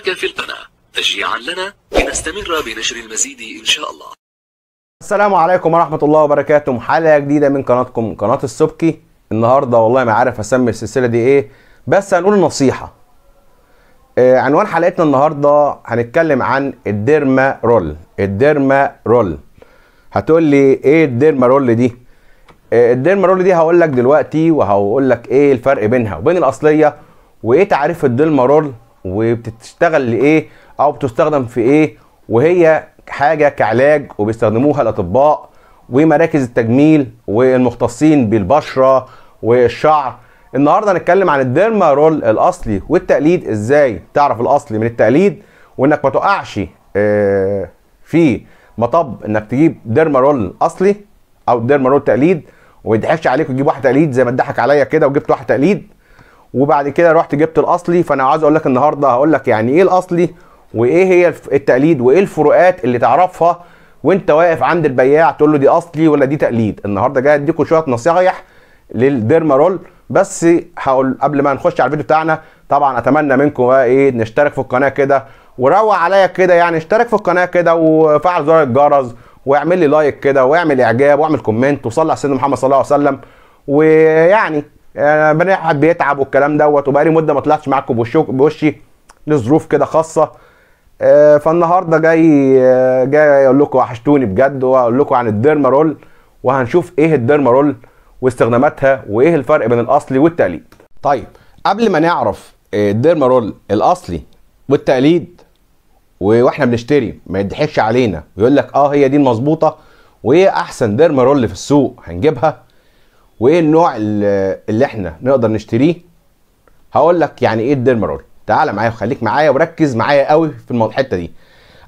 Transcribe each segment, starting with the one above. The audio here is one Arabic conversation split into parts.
اشتراك في القناة تشجيعا لنا لنستمر بنشر المزيد إن شاء الله السلام عليكم ورحمة الله وبركاته حلقة جديدة من قناتكم قناة السبكي النهاردة والله ما عارف أسمي السلسلة دي إيه بس هنقول نصيحة آه عنوان حلقتنا النهاردة هنتكلم عن الديرما رول الديرما رول هتقول لي إيه الديرما رول دي آه الديرما رول دي هقول لك دلوقتي وهقول لك إيه الفرق بينها وبين الأصلية وإيه تعريف الديرما رول وبتشتغل لايه او بتستخدم في ايه وهي حاجه كعلاج وبيستخدموها الاطباء ومراكز التجميل والمختصين بالبشره والشعر النهارده هنتكلم عن الديرما رول الاصلي والتقليد ازاي تعرف الاصلي من التقليد وانك ما تقعش آه، في مطب انك تجيب ديرما رول اصلي او ديرما رول تقليد وما يضحكش عليك وتجيب واحد تقليد زي ما اتضحك عليا كده وجبت واحد تقليد وبعد كده رحت جبت الاصلي فانا عايز اقول لك النهارده هقول لك يعني ايه الاصلي وايه هي التقليد وايه الفروقات اللي تعرفها وانت واقف عند البياع تقول له دي اصلي ولا دي تقليد النهارده جاي اديكم شويه نصايح للديرمارول بس هقول قبل ما نخش على الفيديو بتاعنا طبعا اتمنى منكم بقى ايه نشترك في القناه كده وروق عليا كده يعني اشترك في القناه كده وفعل زر الجرس واعمل لي لايك كده واعمل اعجاب واعمل كومنت وصلي على سيدنا محمد صلى الله عليه وسلم ويعني يعني بني احمد بيتعب والكلام دوت وبقالي مده ما طلعتش معاكم بوشي لظروف كده خاصه آه، فالنهارده جاي آه، جاي اقول لكم وحشتوني بجد واقول لكم عن الديرما رول وهنشوف ايه الديرما رول واستخداماتها وايه الفرق بين الاصلي والتقليد طيب قبل ما نعرف آه، الديرما رول الاصلي والتقليد واحنا بنشتري ما يضحكش علينا ويقول لك اه هي دي المظبوطه وايه احسن ديرما رول في السوق هنجيبها وايه النوع اللي احنا نقدر نشتريه هقول لك يعني ايه الديرمارول تعال معايا وخليك معايا وركز معايا قوي في الحته دي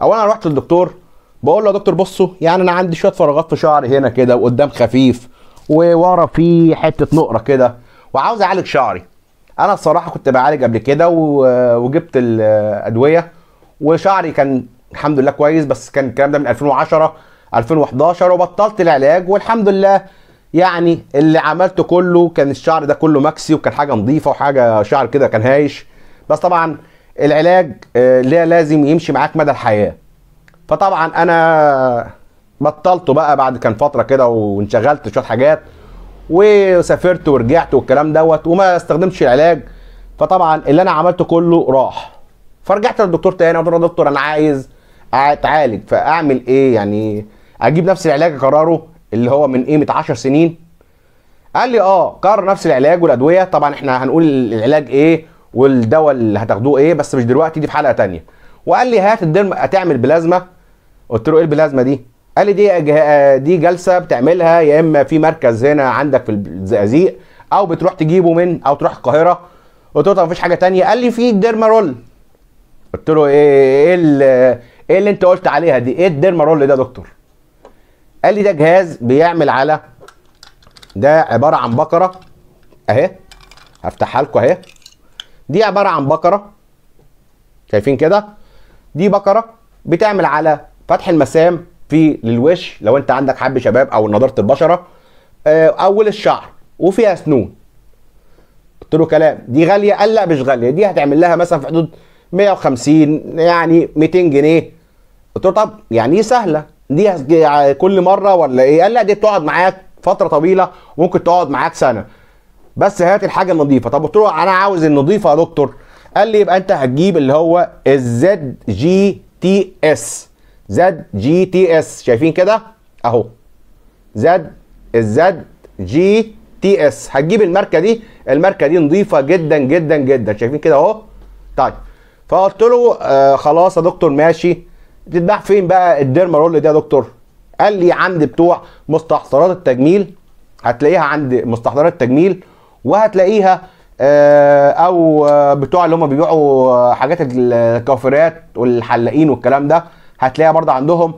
اولا رحت للدكتور بقول له يا دكتور بصوا يعني انا عندي شويه فراغات في شعري هنا كده وقدام خفيف وورا في حته نقره كده وعاوز اعالج شعري انا الصراحه كنت بعالج قبل كده وجبت الادويه وشعري كان الحمد لله كويس بس كان الكلام ده من 2010 2011 وبطلت العلاج والحمد لله يعني اللي عملته كله كان الشعر ده كله مكسي وكان حاجه نظيفه وحاجه شعر كده كان هايش بس طبعا العلاج آه، اللي لازم يمشي معاك مدى الحياه فطبعا انا بطلته بقى بعد كان فتره كده وانشغلت شويه حاجات وسافرت ورجعت والكلام دوت وما استخدمتش العلاج فطبعا اللي انا عملته كله راح فرجعت للدكتور تاني قلت له دكتور انا عايز اتعالج فاعمل ايه يعني اجيب نفس العلاج اكرره اللي هو من قيمه 10 سنين قال لي اه قرر نفس العلاج والادويه طبعا احنا هنقول العلاج ايه والدواء اللي هتاخدوه ايه بس مش دلوقتي دي في حلقه ثانيه وقال لي هات الدرم هتعمل بلازما قلت له ايه البلازما دي قال لي دي دي جلسه بتعملها يا اما في مركز هنا عندك في الزقازيق او بتروح تجيبه من او تروح القاهره قلت له طب مفيش حاجه تانية قال لي في الديرما رول قلت له ايه ايه اللي, إيه اللي انت قلت عليها دي ايه الديرما رول ده يا دكتور قال لي ده جهاز بيعمل على ده عباره عن بقره اهي هفتحها لكم اهي دي عباره عن بقره شايفين كده دي بقره بتعمل على فتح المسام في للوش لو انت عندك حب شباب او نضاره البشره آه، او للشعر وفيها سنون قلت له كلام دي غاليه قال لا مش غاليه دي هتعمل لها مثلا في حدود 150 يعني 200 جنيه قلت له طب يعني ايه سهله دي كل مره ولا ايه؟ قال لا دي بتقعد معاك فتره طويله ممكن تقعد معاك سنه بس هات الحاجه النظيفه طب قلت له انا عاوز النظيفه يا دكتور قال لي يبقى انت هتجيب اللي هو الزد جي تي اس زد جي تي اس شايفين كده اهو زد الزد جي تي اس هتجيب الماركه دي الماركه دي نظيفه جدا جدا جدا شايفين كده اهو طيب فقلت له آه خلاص يا دكتور ماشي بتتباع فين بقى الديرما رول ده يا دكتور؟ قال لي عند بتوع مستحضرات التجميل هتلاقيها عند مستحضرات التجميل وهتلاقيها آه، او آه، بتوع اللي هم بيبيعوا آه، حاجات الكوافيرات والحلاقين والكلام ده هتلاقيها برضه عندهم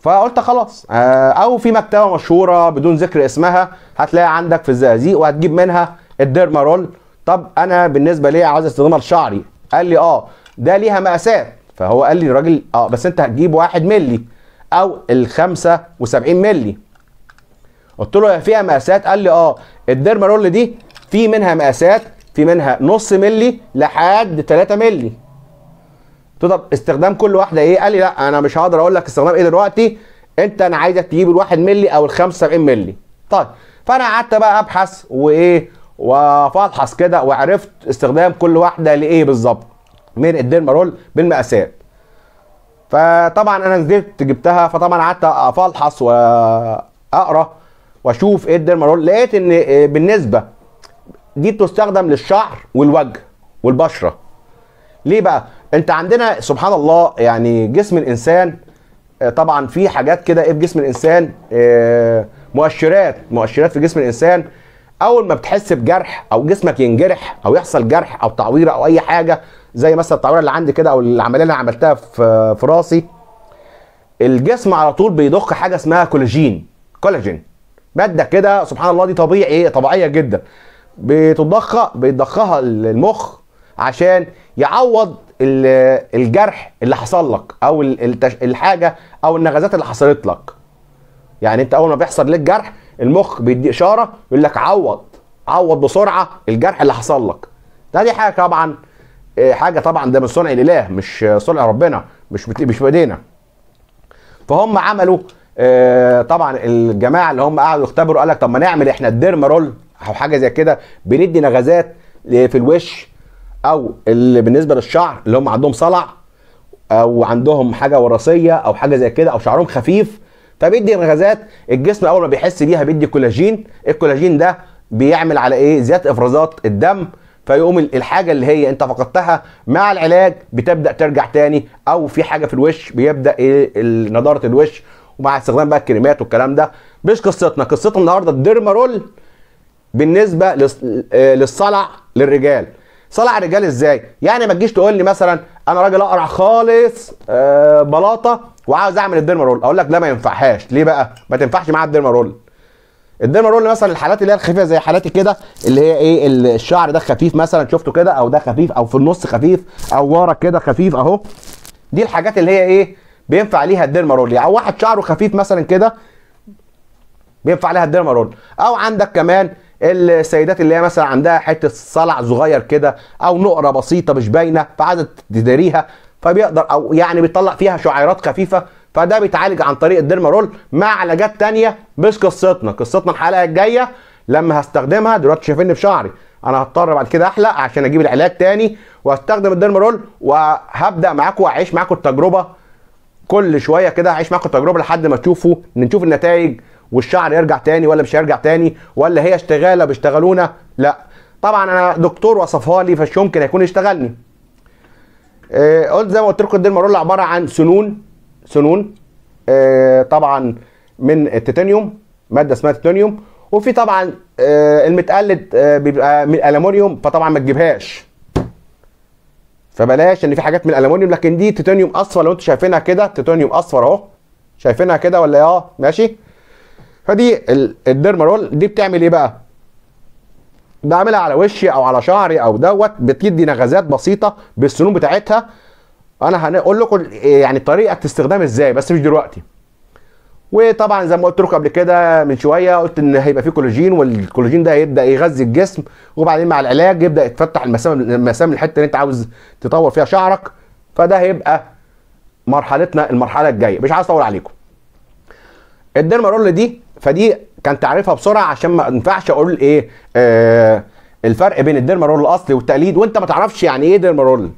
فقلت خلاص او في مكتبه مشهوره بدون ذكر اسمها هتلاقيها عندك في الزقازيق وهتجيب منها الديرمارول طب انا بالنسبه لي عايز استخدمها لشعري قال لي اه ده ليها مقاسات فهو قال لي الراجل اه بس انت هتجيب 1 مللي او ال 75 مللي قلت له فيها مقاسات قال لي اه الديرمارول دي في منها مقاسات في منها نص ملي لحد 3 ملي قلت طب استخدام كل واحده ايه قال لي لا انا مش هقدر اقول لك استخدام ايه دلوقتي انت انا عايزك تجيب ال1 ملي او ال75 ملي طيب فانا قعدت بقى ابحث وايه وافحص كده وعرفت استخدام كل واحده لايه بالظبط من الديرمارول بالمقاسات فطبعا انا نزلت جبتها فطبعا قعدت افلحص واقرا واشوف ايه الديرمارول لقيت ان آه، بالنسبه دي بتستخدم للشعر والوجه والبشره ليه بقى انت عندنا سبحان الله يعني جسم الانسان آه، طبعا في حاجات كده ايه في جسم الانسان آه، مؤشرات مؤشرات في جسم الانسان اول ما بتحس بجرح او جسمك ينجرح او يحصل جرح او تعويره او اي حاجه زي مثلا التعويره اللي عندي كده او العمليه اللي عملتها في في راسي الجسم على طول بيضخ حاجه اسمها كولاجين كولاجين ماده كده سبحان الله دي طبيعي إيه، طبيعيه جدا بتضخ بيضخها المخ عشان يعوض الجرح اللي حصل لك او الحاجه او النغزات اللي حصلت لك يعني انت اول ما بيحصل لك جرح المخ بيدي اشاره يقول لك عوض عوض بسرعه الجرح اللي حصل لك ده دي حاجه طبعا إيه، حاجه طبعا ده من صنع الاله مش صنع ربنا مش مش بايدينا فهم عملوا آه، طبعا الجماعه اللي هم قعدوا يختبروا قال لك طب ما نعمل احنا الديرما رول او حاجه زي كده بندي نغزات في الوش او اللي بالنسبه للشعر اللي هم عندهم صلع او عندهم حاجه وراثيه او حاجه زي كده او شعرهم خفيف فبيدي نغزات الجسم اول ما بيحس بيها بيدي كولاجين الكولاجين ده بيعمل على ايه زياده افرازات الدم فيقوم الحاجه اللي هي انت فقدتها مع العلاج بتبدا ترجع تاني او في حاجه في الوش بيبدا ايه نضاره الوش ومع استخدام بقى الكريمات والكلام ده مش قصتنا قصتنا النهارده الديرمارول بالنسبه آه، للصلع للرجال صلع الرجال ازاي يعني ما تجيش تقول لي مثلا انا راجل اقرع خالص آه، بلاطه وعاوز اعمل الديرمارول اقول لك لا ما ينفعهاش ليه بقى ما تنفعش معاها الديرمارول الديرمارول مثلا الحالات اللي هي الخفيفه زي حالاتي كده اللي هي ايه الشعر ده خفيف مثلا شفته كده او ده خفيف او في النص خفيف او ورا كده خفيف اهو دي الحاجات اللي هي ايه بينفع ليها الديرمارول يعني او واحد شعره خفيف مثلا كده بينفع لها الديرمارول او عندك كمان السيدات اللي هي مثلا عندها حته صلع صغير كده او نقره بسيطه مش باينه فعايزه تداريها فبيقدر او يعني بيطلع فيها شعيرات خفيفه فده بيتعالج عن طريق الديرما رول مع علاجات تانية مش قصتنا قصتنا الحلقه الجايه لما هستخدمها دلوقتي في بشعري انا هضطر بعد كده احلق عشان اجيب العلاج تاني واستخدم الديرما رول وهبدا معاكم واعيش معاكم التجربه كل شويه كده هعيش معاكم التجربه لحد ما تشوفوا نشوف النتائج والشعر يرجع تاني ولا مش هيرجع تاني ولا هي اشتغاله بيشتغلونا لا طبعا انا دكتور وصفها لي فش يمكن هيكون اشتغلني آه، قلت زي ما قلت لكم الديرما رول عباره عن سنون سنون آه، طبعا من التيتانيوم ماده اسمها تيتانيوم وفي طبعا آه، المتقلد آه، بيبقى من الالومنيوم فطبعا ما تجيبهاش فبلاش ان في حاجات من الالومنيوم لكن دي تيتانيوم اصفر لو انتم شايفينها كده تيتانيوم اصفر اهو شايفينها كده ولا إيه؟ اه ماشي فدي الديرمارول دي بتعمل ايه بقى بعملها على وشي او على شعري او دوت بتدي نغزات بسيطه بالسنون بتاعتها انا هقول لكم يعني طريقه استخدام ازاي بس مش دلوقتي وطبعا زي ما قلت لكم قبل كده من شويه قلت ان هيبقى فيه كولاجين والكولاجين ده هيبدا يغذي الجسم وبعدين مع العلاج يبدا يتفتح المسام المسام الحته اللي انت عاوز تطور فيها شعرك فده هيبقى مرحلتنا المرحله الجايه مش عايز اطول عليكم الديرمارول دي فدي كان تعريفها بسرعه عشان ما ينفعش اقول ايه آه الفرق بين الديرمارول الاصلي والتقليد وانت ما تعرفش يعني ايه ديرمارول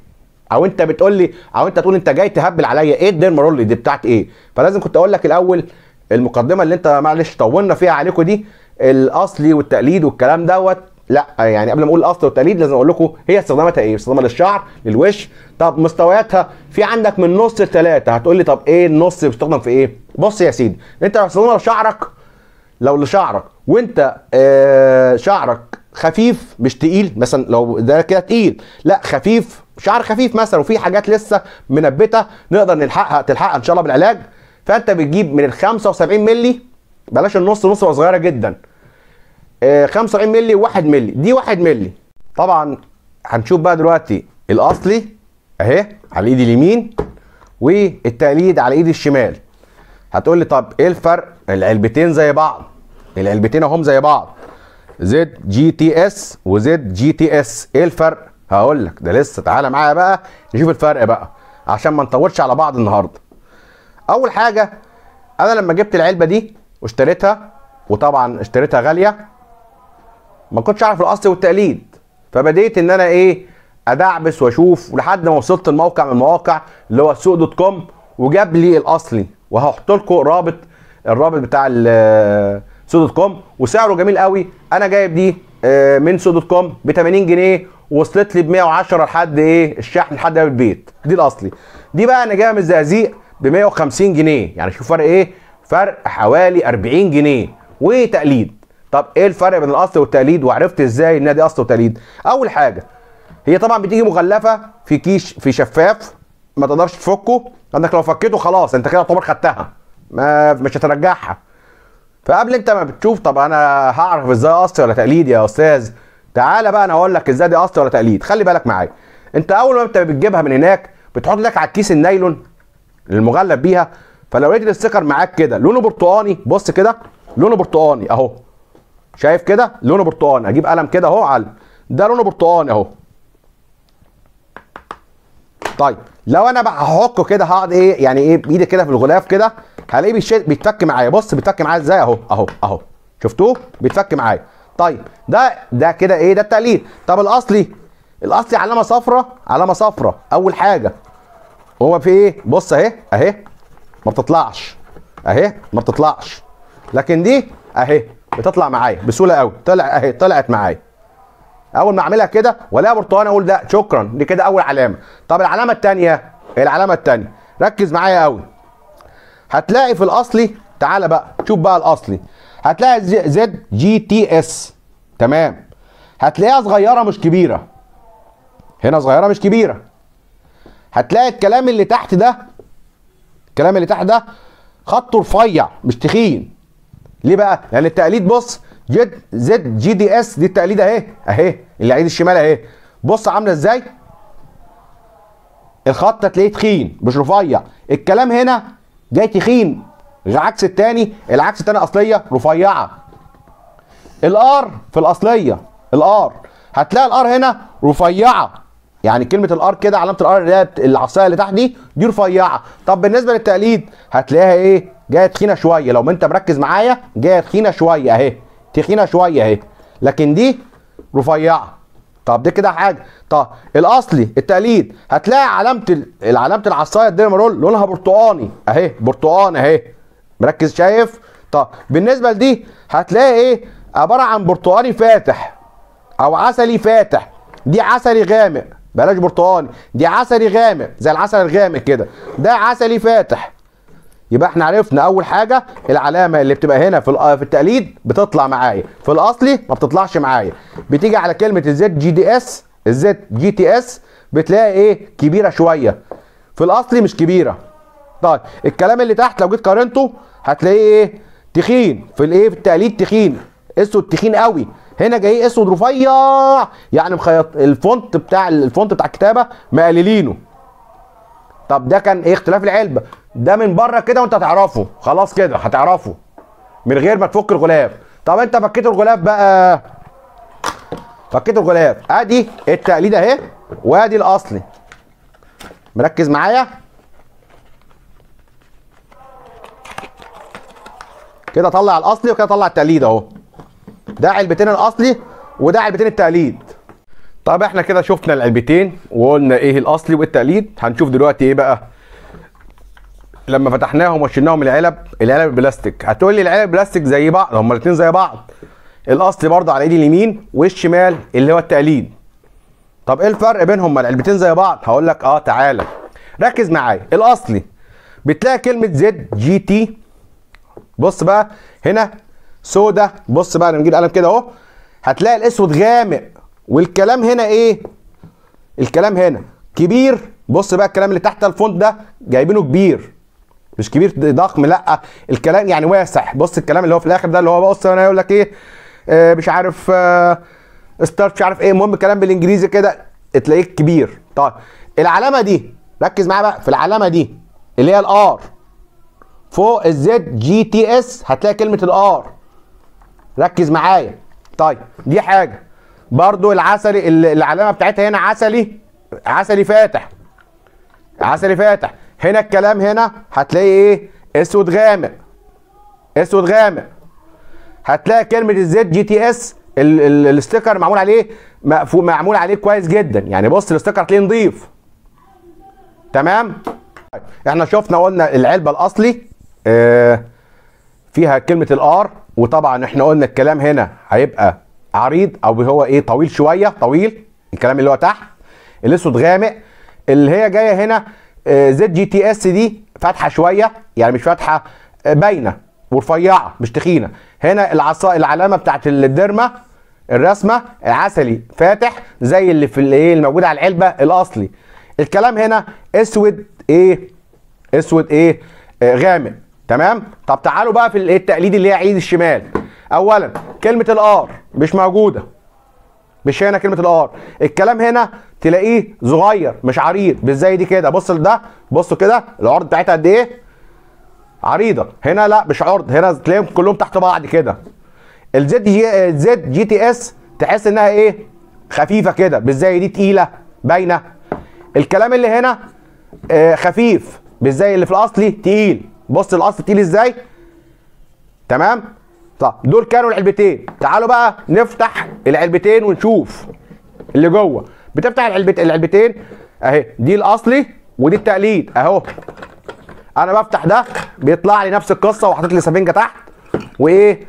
او انت بتقول لي او انت تقول انت جاي تهبل عليا ايه الديرما رول دي بتاعت ايه فلازم كنت اقول لك الاول المقدمه اللي انت معلش طولنا فيها عليكم دي الاصلي والتقليد والكلام دوت لا يعني قبل ما اقول الاصل والتقليد لازم اقول لكم هي استخداماتها ايه؟ استخدامها للشعر، للوش، طب مستوياتها في عندك من نص لثلاثه، هتقول لي طب ايه النص بيستخدم في ايه؟ بص يا سيدي، انت لو لشعرك لو لشعرك وانت آه شعرك خفيف مش تقيل مثلا لو ده كده تقيل، لا خفيف شعر خفيف مثلا وفي حاجات لسه منبته نقدر نلحقها تلحقها ان شاء الله بالعلاج فانت بتجيب من ال 75 مللي بلاش النص نص صغيره جدا 75 آه، مللي و1 مللي دي 1 مللي طبعا هنشوف بقى دلوقتي الاصلي اهي على ايدي اليمين والتقليد على ايدي الشمال هتقول لي طب ايه الفرق العلبتين زي بعض العلبتين اهم زي بعض زد جي تي اس وزد جي تي اس ايه الفرق هقول لك ده لسه تعالى معايا بقى نشوف الفرق بقى عشان ما نطولش على بعض النهارده اول حاجه انا لما جبت العلبه دي واشتريتها وطبعا اشتريتها غاليه ما كنتش اعرف الاصل والتقليد فبديت ان انا ايه ادعبس واشوف لحد ما وصلت لموقع من المواقع اللي هو السوق دوت كوم وجاب لي الاصلي وهحط لكم رابط الرابط بتاع السوق دوت كوم وسعره جميل قوي انا جايب دي من سو دوت كوم ب 80 جنيه وصلت لي ب 110 لحد ايه الشحن لحد البيت دي الاصلي دي بقى انا جايبها من الزقازيق ب 150 جنيه يعني شوف فرق ايه فرق حوالي 40 جنيه وتقليد طب ايه الفرق بين الاصل والتقليد وعرفت ازاي ان دي اصل وتقليد اول حاجه هي طبعا بتيجي مغلفه في كيش في شفاف ما تقدرش تفكه لانك لو فكيته خلاص انت كده اعتبر خدتها ما مش هترجعها فقبل انت ما بتشوف طب انا هعرف ازاي اصلي ولا تقليد يا استاذ تعالى بقى انا اقول لك ازاي دي اصلي ولا تقليد خلي بالك معايا انت اول ما انت بتجيبها من هناك بتحط لك على الكيس النايلون المغلف بيها فلو لقيت الاستيكر معاك كده لونه برتقاني بص كده لونه برتقاني اهو شايف كده لونه برتقاني اجيب قلم كده اهو على ده لونه برتقاني اهو طيب لو انا بقى هحكه كده هقعد ايه يعني ايه بايدي كده في الغلاف كده هلاقيه بيشد بيتفك معايا بص بيتفك معايا ازاي اهو اهو اهو شفتوه بيتفك معايا طيب ده ده كده ايه ده التقليد طب الاصلي الاصلي علامه صفراء علامه صفراء اول حاجه هو في ايه بص اهي اهي ما بتطلعش اهي ما بتطلعش لكن دي اهي بتطلع معايا بسهوله قوي طلع اهي طلعت معايا اول ما اعملها كده ولا برتقال اقول ده شكرا دي كده اول علامه طب العلامه الثانيه العلامه الثانيه ركز معايا قوي هتلاقي في الاصلي تعالى بقى شوف بقى الاصلي هتلاقي زد جي تي اس تمام هتلاقيها صغيره مش كبيره هنا صغيره مش كبيره هتلاقي الكلام اللي تحت ده الكلام اللي تحت ده خطه رفيع مش تخين ليه بقى لان يعني التقليد بص جد زد جي دي اس دي التقليد اهي اهي اللي عيد الشمال اهي بص عامله ازاي الخط هتلاقيه تخين مش رفيع الكلام هنا جاي تخين العكس التاني العكس التاني اصليه رفيعه الار في الاصليه الار هتلاقي الار هنا رفيعه يعني كلمه الار كده علامه الار اللي هي العصايه اللي تحت دي دي رفيعه طب بالنسبه للتقليد هتلاقيها ايه جايه تخينه شويه لو ما انت مركز معايا جايه تخينه شويه اهي تخينه شويه اهي لكن دي رفيعه طب دي كده حاجه طب الاصلي التقليد هتلاقي علامه علامه العصايه الدينامرول لونها برتقاني اهي برتقاني اهي مركز شايف طب بالنسبه لدي هتلاقي ايه عباره عن برتقاني فاتح او عسلي فاتح دي عسلي غامق بلاش برتقاني دي عسلي غامق زي العسل الغامق كده ده عسلي فاتح يبقى احنا عرفنا اول حاجه العلامه اللي بتبقى هنا في آه، في التقليد بتطلع معايا في الاصلي ما بتطلعش معايا بتيجي على كلمه الزد جي دي اس الزد جي تي اس بتلاقي ايه كبيره شويه في الاصلي مش كبيره طيب الكلام اللي تحت لو جيت قارنته هتلاقيه ايه تخين في الايه في التقليد تخين اسود تخين قوي هنا جاي اسود رفيع يعني مخيط الفونت بتاع الفونت بتاع الكتابه مقللينه طب ده كان ايه اختلاف العلبه ده من بره كده وانت هتعرفه خلاص كده هتعرفه من غير ما تفك الغلاف طب انت فكيت الغلاف بقى فكيت الغلاف ادي التقليد اهي وادي الاصلي مركز معايا كده طلع الاصلي وكده طلع التقليد اهو ده علبتين الاصلي وده علبتين التقليد طب احنا كده شفنا العلبتين وقلنا ايه الاصلي والتقليد هنشوف دلوقتي ايه بقى لما فتحناهم وشلناهم العلب العلب البلاستيك هتقول لي العلب البلاستيك زي بعض هما الاثنين زي بعض الاصلي برضه على ايدي اليمين والشمال اللي هو التقليد طب ايه الفرق بينهم العلبتين زي بعض هقول لك اه تعالى ركز معايا الاصلي بتلاقي كلمه زد جي تي بص بقى هنا سودا بص بقى لما نجيب قلم كده اهو هتلاقي الاسود غامق والكلام هنا ايه الكلام هنا كبير بص بقى الكلام اللي تحت الفونت ده جايبينه كبير مش كبير ضخم لا الكلام يعني واسع بص الكلام اللي هو في الاخر ده اللي هو بص انا يقول لك ايه آه مش عارف آه ستارت مش عارف ايه المهم الكلام بالانجليزي كده تلاقيه كبير طيب العلامه دي ركز معايا بقى في العلامه دي اللي هي الار فوق الزد جي تي اس هتلاقي كلمه الار ركز معايا طيب دي حاجه برضو العسلي العلامه بتاعتها هنا عسلي عسلي فاتح عسلي فاتح هنا الكلام هنا هتلاقي ايه اسود غامق اسود غامق هتلاقي كلمه الزد جي تي اس الاستيكر معمول عليه مقفول معمول عليه كويس جدا يعني بص الاستيكر هتلاقيه نضيف تمام احنا شفنا قلنا العلبه الاصلي اه فيها كلمه الار وطبعا احنا قلنا الكلام هنا هيبقى عريض او هو ايه طويل شويه طويل الكلام اللي هو تحت الاسود غامق اللي هي جايه هنا آه، زد جي تي اس دي فاتحه شويه يعني مش فاتحه آه، باينه ورفيعه مش تخينه هنا العصا العلامه بتاعت الدرمه الرسمه العسلي فاتح زي اللي في الايه الموجود على العلبه الاصلي الكلام هنا اسود ايه اسود ايه آه، غامق تمام طب تعالوا بقى في إيه، التقليد اللي هي عيد الشمال اولا كلمه الار مش موجوده مش هنا كلمه الار الكلام هنا تلاقيه صغير مش عريض مش زي دي كده بص ده بصوا كده العرض بتاعتها قد ايه عريضه هنا لا مش عرض هنا تلاقيهم كلهم تحت بعض كده الزد جي الزد جي تي اس تحس انها ايه خفيفه كده مش زي دي تقيله باينه الكلام اللي هنا آه خفيف مش زي اللي في الاصلي تقيل بص الاصل تقيل ازاي تمام طب دول كانوا العلبتين تعالوا بقى نفتح العلبتين ونشوف اللي جوه بتفتح العلبت العلبتين اهي دي الاصلي ودي التقليد اهو انا بفتح ده بيطلع لي نفس القصه وحاطط لي سفنجه تحت وايه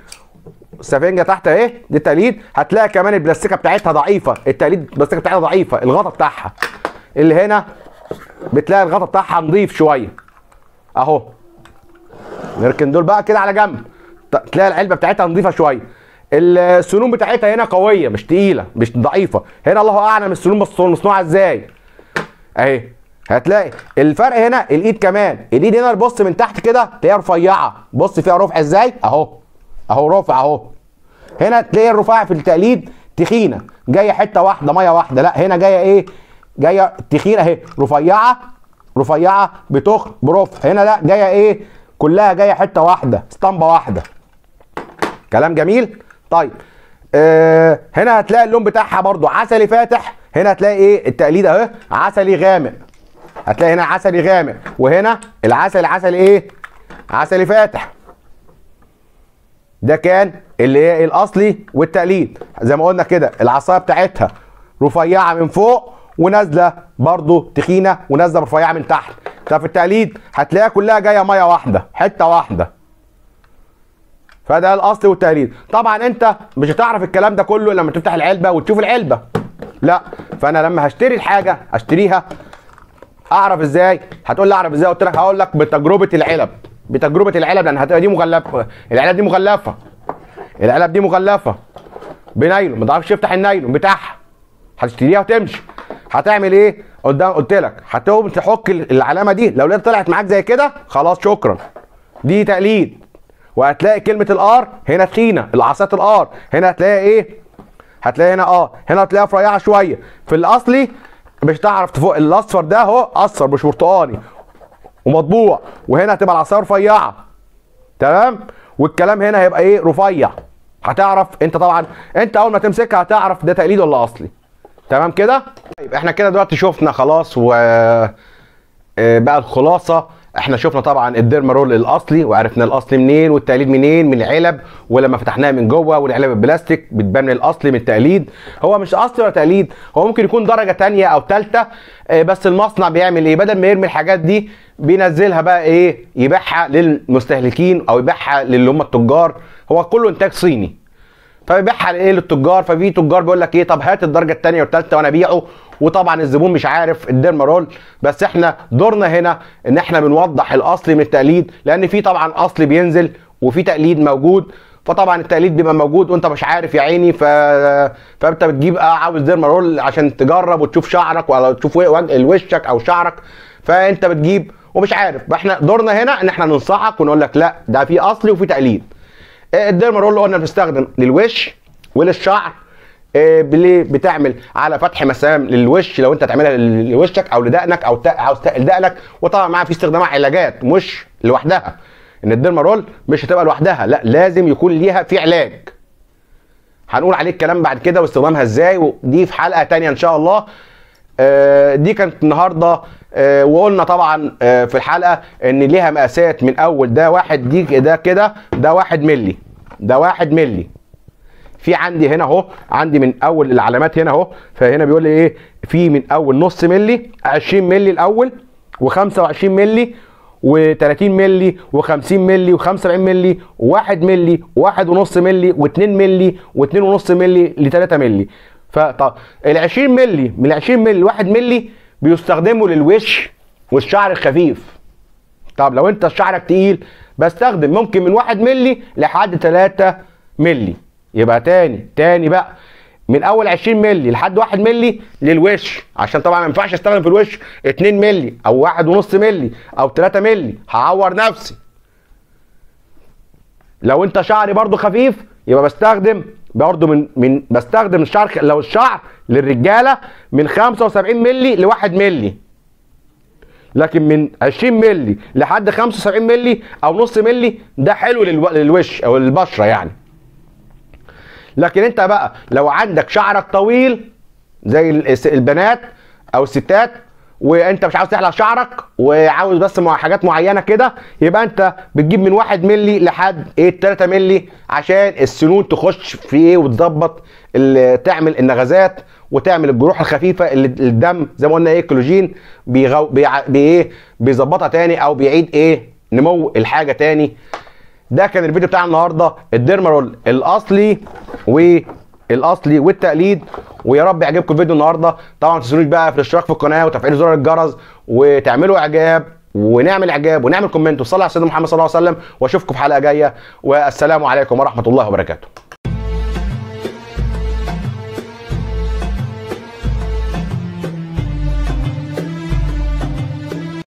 السفنجه تحت اهي دي التقليد هتلاقي كمان البلاستيكه بتاعتها ضعيفه التقليد البلاستيكه بتاعتها ضعيفه الغطا بتاعها اللي هنا بتلاقي الغطا بتاعها نضيف شويه اهو نركن دول بقى كده على جنب تلاقي العلبه بتاعتها نظيفه شويه السنون بتاعتها هنا قويه مش تقيله مش ضعيفه هنا الله اعلم السنون مصنوعه ازاي اهي هتلاقي الفرق هنا الايد كمان الايد هنا بص من تحت كده تلاقيها رفيعه بص فيها رفع ازاي اهو اهو رفع اهو هنا تلاقي الرفاع في التقليد تخينه جايه حته واحده ميه واحده لا هنا جايه ايه جايه تخينه اهي رفيعه رفيعه بتخ برفع هنا لا جايه ايه كلها جايه حته واحده اسطمبه واحده كلام جميل طيب آه هنا هتلاقي اللون بتاعها برضو عسلي فاتح هنا هتلاقي ايه التقليد اهو عسلي غامق هتلاقي هنا عسلي غامق وهنا العسل عسل ايه عسلي فاتح ده كان اللي هي الاصلي والتقليد زي ما قلنا كده العصايه بتاعتها رفيعه من فوق ونازله برضو تخينه ونازله رفيعه من تحت طب في التقليد هتلاقيها كلها جايه ميه واحده حته واحده فده الاصل والتقليد طبعا انت مش هتعرف الكلام ده كله لما تفتح العلبه وتشوف العلبه لا فانا لما هشتري الحاجه اشتريها اعرف ازاي هتقول لي اعرف ازاي قلت لك هقول لك بتجربه العلب بتجربه العلب لان هتبقى دي مغلفه العلب دي مغلفه العلب دي مغلفه بنايلون ما تعرفش تفتح النايلون بتاعها هتشتريها وتمشي هتعمل ايه قدام قلت لك هتقوم تحك العلامه دي لو لقيت طلعت معاك زي كده خلاص شكرا دي تقليد وهتلاقي كلمه الار هنا تخينه العصات الار هنا هتلاقيها ايه هتلاقي هنا اه هنا هتلاقيها فريعه شويه في الاصلي مش تعرف تفوق الاصفر ده اهو اصفر مش برتقاني ومطبوع وهنا هتبقى العصايه رفيعه تمام والكلام هنا هيبقى ايه رفيع هتعرف انت طبعا انت اول ما تمسكها هتعرف ده تقليد ولا اصلي تمام كده طيب احنا كده دلوقتي شفنا خلاص و آه، بقى الخلاصه احنا شفنا طبعا الديرما رول الاصلي وعرفنا الاصلي منين والتقليد منين من علب ولما فتحناها من جوه والعلب البلاستيك بتبان من الاصلي من التقليد هو مش اصلي ولا تقليد هو ممكن يكون درجه ثانيه او ثالثه آه، بس المصنع بيعمل ايه بدل ما يرمي الحاجات دي بينزلها بقى ايه يبيعها للمستهلكين او يبيعها للي هم التجار هو كله انتاج صيني فبيبيعها لايه للتجار ففي تجار بيقول لك ايه طب هات الدرجه الثانيه والثالثه وانا ابيعه وطبعا الزبون مش عارف الديرما رول بس احنا دورنا هنا ان احنا بنوضح الاصل من التقليد لان في طبعا اصل بينزل وفي تقليد موجود فطبعا التقليد بيبقى موجود وانت مش عارف يا عيني ف... فانت بتجيب اه عاوز ديرما رول عشان تجرب وتشوف شعرك ولا تشوف وشك او شعرك فانت بتجيب ومش عارف فاحنا دورنا هنا ان احنا ننصحك ونقول لك لا ده في اصلي وفي تقليد آه، الديرما رول قلنا بنستخدم للوش وللشعر إيه، بلي بتعمل على فتح مسام للوش لو انت تعملها لوشك او لدقنك او عاوز تقل دقنك وطبعا معاها في استخدام علاجات مش لوحدها ان الديرما رول مش هتبقى لوحدها لا لازم يكون ليها في علاج هنقول عليه الكلام بعد كده واستخدامها ازاي ودي في حلقه تانية ان شاء الله آه، دي كانت النهارده آه، وقلنا طبعا آه، في الحلقه ان ليها مقاسات من اول ده واحد دي ده كده ده واحد ملي ده واحد ملي في عندي هنا اهو عندي من اول العلامات هنا اهو فهنا بيقول لي ايه في من اول نص مللي 20 مللي الاول و25 مللي و30 مللي و50 مللي و75 مللي و1 مللي و1.5 مللي و2 مللي و2.5 مللي ل 3 مللي فطب ال 20 مللي من ال 20 مللي 1 مللي بيستخدموا للوش والشعر الخفيف طب لو انت شعرك تقيل بستخدم ممكن من 1 مللي لحد 3 مللي يبقى تاني تاني بقى من اول 20 مللي لحد 1 مللي للوش عشان طبعا ما ينفعش استخدم في الوش 2 مللي او 1.5 مللي او 3 مللي هعور نفسي لو انت شعري برده خفيف يبقى بستخدم برضو من من بستخدم الشعر لو الشعر للرجاله من 75 مللي ل 1 مللي لكن من 20 مللي لحد 75 مللي او نص مللي ده حلو للوش او للبشره يعني لكن انت بقى لو عندك شعرك طويل زي البنات او الستات وانت مش عاوز تحلق شعرك وعاوز بس مع حاجات معينه كده يبقى انت بتجيب من 1 مللي لحد ايه 3 مللي عشان السنون تخش في ايه وتظبط تعمل النغزات وتعمل الجروح الخفيفه اللي الدم زي ما قلنا ايه كولوجين بيغو... بي... بي... ايه، بيظبطها تاني او بيعيد ايه نمو الحاجه تاني ده كان الفيديو بتاع النهارده الديرمارول الاصلي والاصلي والتقليد ويا رب يعجبكم الفيديو النهارده طبعا ما تنسونوش بقى في الاشتراك في القناه وتفعيل زر الجرس وتعملوا اعجاب ونعمل اعجاب ونعمل كومنت وصلي على سيدنا محمد صلى الله عليه وسلم واشوفكم في حلقه جايه والسلام عليكم ورحمه الله وبركاته